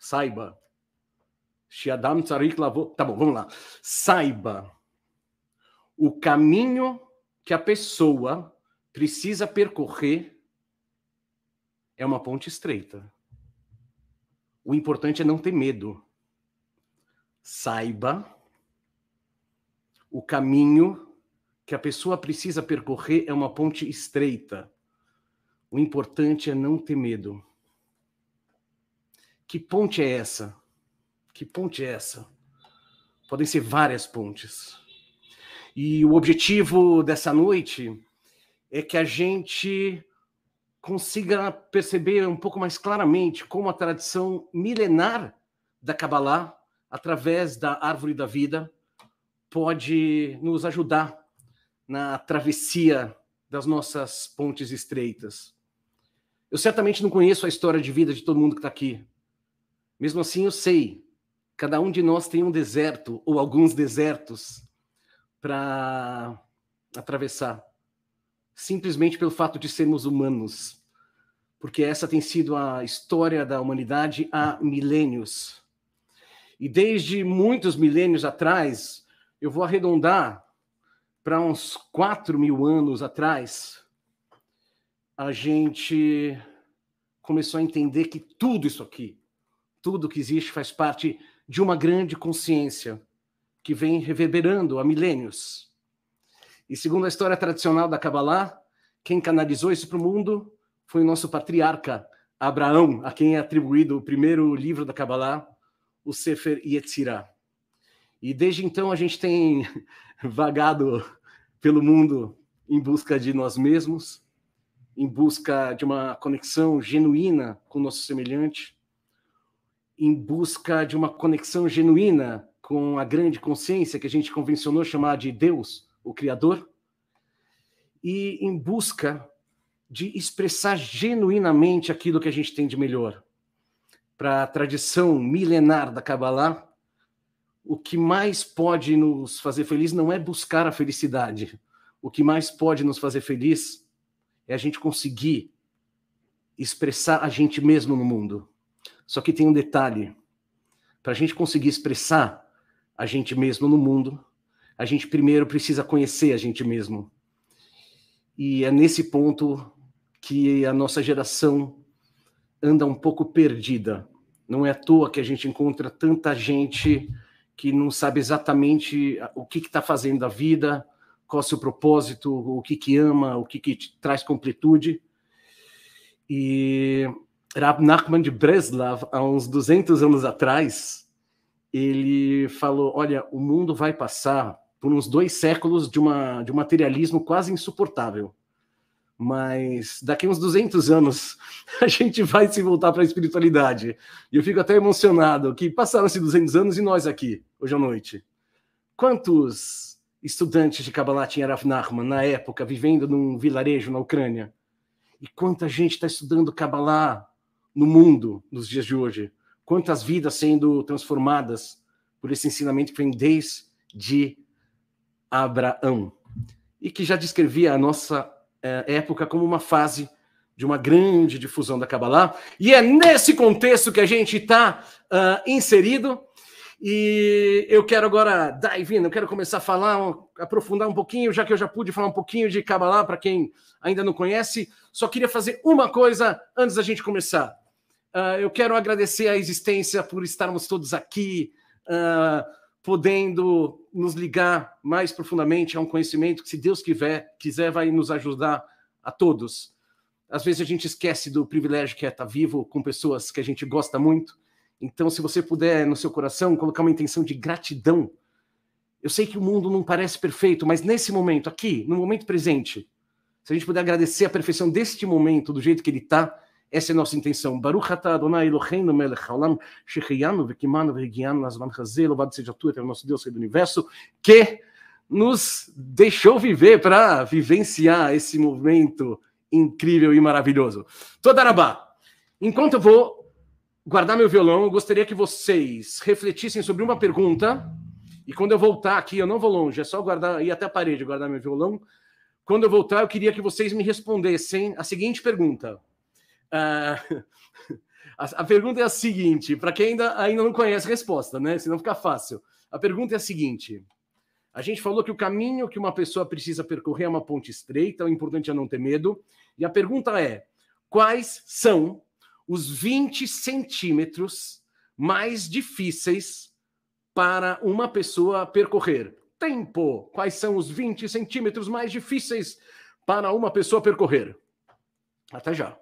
Saiba. Shiadam Tzarik lavou. Tá bom, vamos lá. Saiba o caminho que a pessoa precisa percorrer é uma ponte estreita. O importante é não ter medo. Saiba o caminho que a pessoa precisa percorrer é uma ponte estreita. O importante é não ter medo que ponte é essa? Que ponte é essa? Podem ser várias pontes. E o objetivo dessa noite é que a gente consiga perceber um pouco mais claramente como a tradição milenar da Kabbalah, através da árvore da vida, pode nos ajudar na travessia das nossas pontes estreitas. Eu certamente não conheço a história de vida de todo mundo que está aqui, mesmo assim, eu sei, cada um de nós tem um deserto ou alguns desertos para atravessar, simplesmente pelo fato de sermos humanos, porque essa tem sido a história da humanidade há milênios. E desde muitos milênios atrás, eu vou arredondar para uns 4 mil anos atrás, a gente começou a entender que tudo isso aqui tudo que existe faz parte de uma grande consciência que vem reverberando há milênios. E segundo a história tradicional da Kabbalah, quem canalizou isso para o mundo foi o nosso patriarca Abraão, a quem é atribuído o primeiro livro da Kabbalah, o Sefer Yetzirah. E desde então a gente tem vagado pelo mundo em busca de nós mesmos, em busca de uma conexão genuína com o nosso semelhante, em busca de uma conexão genuína com a grande consciência que a gente convencionou chamar de Deus, o Criador, e em busca de expressar genuinamente aquilo que a gente tem de melhor. Para a tradição milenar da Kabbalah, o que mais pode nos fazer feliz não é buscar a felicidade. O que mais pode nos fazer feliz é a gente conseguir expressar a gente mesmo no mundo. Só que tem um detalhe: para a gente conseguir expressar a gente mesmo no mundo, a gente primeiro precisa conhecer a gente mesmo. E é nesse ponto que a nossa geração anda um pouco perdida. Não é à toa que a gente encontra tanta gente que não sabe exatamente o que está fazendo da vida, qual é o seu propósito, o que, que ama, o que, que traz completude. E Rab Nachman de Breslav, há uns 200 anos atrás, ele falou: olha, o mundo vai passar por uns dois séculos de, uma, de um materialismo quase insuportável. Mas daqui uns 200 anos a gente vai se voltar para a espiritualidade. E eu fico até emocionado que passaram-se 200 anos e nós aqui, hoje à noite. Quantos estudantes de Kabbalah tinha Rav Nachman na época, vivendo num vilarejo na Ucrânia? E quanta gente está estudando Kabbalah no mundo nos dias de hoje. Quantas vidas sendo transformadas por esse ensinamento que vem desde Abraão e que já descrevia a nossa eh, época como uma fase de uma grande difusão da Kabbalah. E é nesse contexto que a gente está uh, ah, inserido. E eu quero agora, Daivina, eu quero começar a falar, aprofundar um pouquinho, já que eu já pude falar um pouquinho de Kabbalah para quem ainda não conhece. Só queria fazer uma coisa antes da gente começar. Ah, eu quero agradecer a existência por estarmos todos aqui, uh, podendo nos ligar mais profundamente a um conhecimento que, se Deus quiser, quiser, vai nos ajudar a todos. Às vezes a gente esquece do privilégio que é estar vivo com pessoas que a gente gosta muito. Então, se você puder, no seu coração, colocar uma intenção de gratidão. Eu sei que o mundo não parece perfeito, mas nesse momento, aqui, no momento presente, se a gente puder agradecer a perfeição deste momento, do jeito que ele está, essa é a nossa intenção. Baruch atah Adonai Eloheinu melech haolam shecheyanu vekimanu vehigianu nazvan hazeh. Louvado seja tu, eterno nosso Deus, Rei do Universo, que nos deixou viver para vivenciar esse momento incrível e maravilhoso. Todarabá. Enquanto eu vou guardar meu violão, eu gostaria que vocês refletissem sobre uma pergunta. E quando eu voltar aqui, eu não vou longe, é só guardar ir até a parede guardar meu violão. Quando eu voltar, eu queria que vocês me respondessem a seguinte pergunta: Uh, a, a, pergunta é a seguinte, para quem ainda, ainda não conhece a resposta, né? Senão fica fácil. A pergunta é a seguinte: a gente falou que o caminho que uma pessoa precisa percorrer é uma ponte estreita, o importante é não ter medo. E a pergunta é: quais são os 20 centímetros mais difíceis para uma pessoa percorrer? Tempo! Quais são os 20 centímetros mais difíceis para uma pessoa percorrer? Até já!